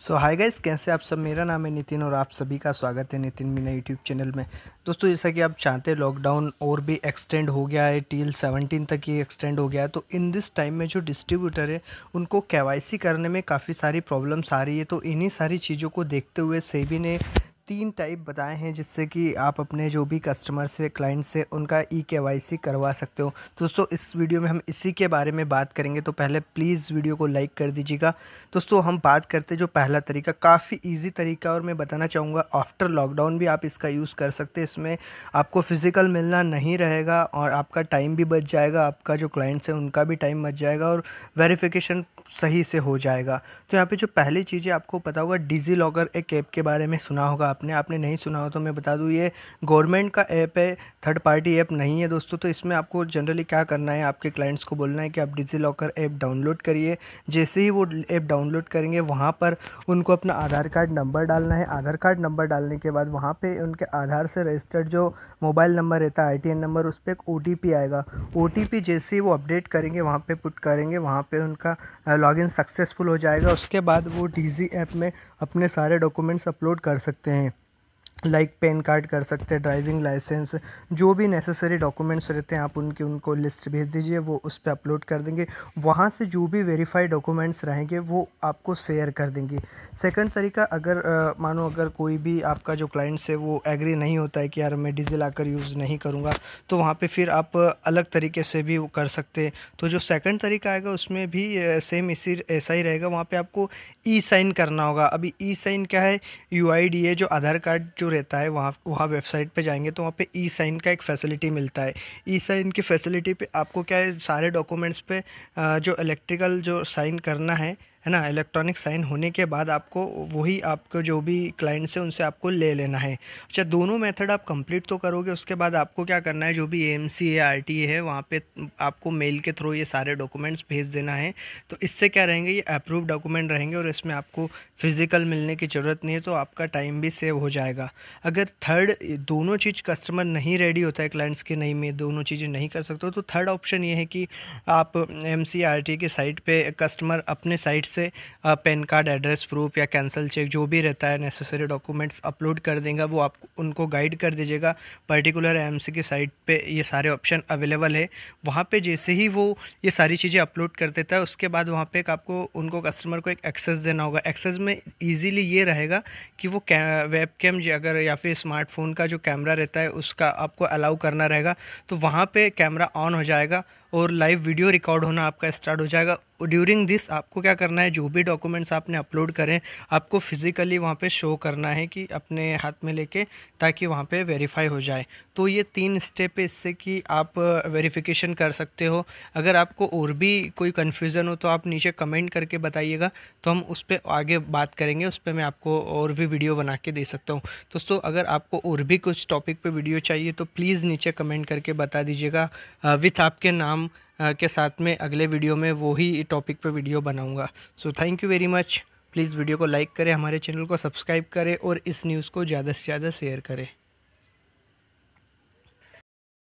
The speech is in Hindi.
सो हाय गाइस कैसे आप सब मेरा नाम है नितिन और आप सभी का स्वागत है नितिन मीना यूट्यूब चैनल में दोस्तों जैसा कि आप चाहते हैं लॉकडाउन और भी एक्सटेंड हो गया है टील सेवनटीन तक ही एक्सटेंड हो गया है तो इन दिस टाइम में जो डिस्ट्रीब्यूटर है उनको केवाईसी करने में काफ़ी सारी प्रॉब्लम्स आ रही है तो इन्हीं सारी चीज़ों को देखते हुए सेबी ने तीन टाइप बताए हैं जिससे कि आप अपने जो भी कस्टमर से क्लाइंट से उनका ई e के करवा सकते हो दोस्तों इस वीडियो में हम इसी के बारे में बात करेंगे तो पहले प्लीज़ वीडियो को लाइक कर दीजिएगा दोस्तों हम बात करते जो पहला तरीका काफ़ी ईजी तरीका और मैं बताना चाहूँगा आफ्टर लॉकडाउन भी आप इसका यूज़ कर सकते हैं इसमें आपको फ़िज़िकल मिलना नहीं रहेगा और आपका टाइम भी बच जाएगा आपका जो क्लाइंट्स हैं उनका भी टाइम बच जाएगा और वेरीफिकेशन सही से हो जाएगा तो यहाँ पे जो पहली चीज़ें आपको पता होगा डिजी लॉगर एक ऐप के बारे में सुना होगा आपने आपने नहीं सुना हो तो मैं बता दूँ ये गवर्नमेंट का ऐप है थर्ड पार्टी ऐप नहीं है दोस्तों तो इसमें आपको जनरली क्या करना है आपके क्लाइंट्स को बोलना है कि आप डिजी लॉकर ऐप डाउनलोड करिए जैसे ही वो ऐप डाउनलोड करेंगे वहाँ पर उनको अपना आधार कार्ड नंबर डालना है आधार कार्ड नंबर डालने के बाद वहाँ पर उनके आधार से रजिस्टर्ड जो मोबाइल नंबर रहता है आई नंबर उस पर एक ओ आएगा ओ जैसे ही वो अपडेट करेंगे वहाँ पर पुट करेंगे वहाँ पर उनका लॉगिन सक्सेसफुल हो जाएगा उसके बाद वो डी ऐप में अपने सारे डॉक्यूमेंट्स अपलोड कर सकते हैं लाइक पेन कार्ड कर सकते हैं ड्राइविंग लाइसेंस जो भी नेसेसरी डॉक्यूमेंट्स रहते हैं आप उनकी उनको लिस्ट भेज दीजिए वो उस पर अपलोड कर देंगे वहाँ से जो भी वेरीफाइड डॉक्यूमेंट्स रहेंगे वो आपको शेयर कर देंगे सेकंड तरीका अगर मानो अगर कोई भी आपका जो क्लाइंट्स है वो एग्री नहीं होता है कि यार मैं डिजिल लाकर यूज़ नहीं करूँगा तो वहाँ पर फिर आप अलग तरीके से भी कर सकते हैं तो जो सेकेंड तरीका आएगा उसमें भी सेम इसी ऐसा ही रहेगा वहाँ पर आपको ई साइन करना होगा अभी ई साइन क्या है यू जो आधार कार्ड जो रहता है वहाँ वहाँ वेबसाइट पे जाएंगे तो वहाँ पे ई साइन का एक फैसिलिटी मिलता है ई साइन की फैसिलिटी पे आपको क्या है सारे डॉक्यूमेंट्स पे जो इलेक्ट्रिकल जो साइन करना है है ना इलेक्ट्रॉनिक साइन होने के बाद आपको वही आपको जो भी क्लाइंट्स हैं उनसे आपको ले लेना है अच्छा दोनों मेथड आप कंप्लीट तो करोगे उसके बाद आपको क्या करना है जो भी ए एम सी है आर टी ए है वहाँ पर आपको मेल के थ्रू ये सारे डॉक्यूमेंट्स भेज देना है तो इससे क्या रहेंगे ये अप्रूव डॉक्यूमेंट रहेंगे और इसमें आपको फिज़िकल मिलने की ज़रूरत नहीं है तो आपका टाइम भी सेव हो जाएगा अगर थर्ड दोनों चीज़ कस्टमर नहीं रेडी होता है क्लाइंट्स के नहीं में दोनों चीज़ें नहीं कर सकते तो थर्ड ऑप्शन ये है कि आप एम सी आर टी के साइट पर कस्टमर अपने साइट से से पैन कार्ड एड्रेस प्रूफ या कैंसिल चेक जो भी रहता है नेसेसरी डॉक्यूमेंट्स अपलोड कर देंगे वो आप उनको गाइड कर दीजिएगा पर्टिकुलर एम की साइट पर ये सारे ऑप्शन अवेलेबल है वहाँ पर जैसे ही वो ये सारी चीज़ें अपलोड कर देता है उसके बाद वहाँ पर आपको उनको कस्टमर को एक एक्सेस देना होगा एक्सेस में ईजिली ये रहेगा कि वो वेब कैम अगर या फिर स्मार्टफोन का जो कैमरा रहता है उसका आपको अलाउ करना रहेगा तो वहाँ पे कैमरा ऑन हो जाएगा और लाइव वीडियो रिकॉर्ड होना आपका स्टार्ट हो जाएगा ड्यूरिंग दिस आपको क्या करना है जो भी डॉक्यूमेंट्स आपने अपलोड करें आपको फिज़िकली वहाँ पे शो करना है कि अपने हाथ में लेके ताकि वहाँ पे वेरीफाई हो जाए तो ये तीन स्टेप है इससे कि आप वेरिफिकेशन कर सकते हो अगर आपको और भी कोई कन्फ्यूज़न हो तो आप नीचे कमेंट करके बताइएगा तो हम उस पर आगे बात करेंगे उस पर मैं आपको और भी वीडियो बना के दे सकता हूँ दोस्तों अगर आपको और भी कुछ टॉपिक पर वीडियो चाहिए तो प्लीज़ नीचे कमेंट करके बता दीजिएगा विथ आपके नाम के साथ में अगले वीडियो में वो ही टॉपिक पे वीडियो बनाऊंगा so thank you very much please video को लाइक करें हमारे चैनल को सब्सक्राइब करें और इस न्यूज़ को ज़्यादा से ज़्यादा शेयर करें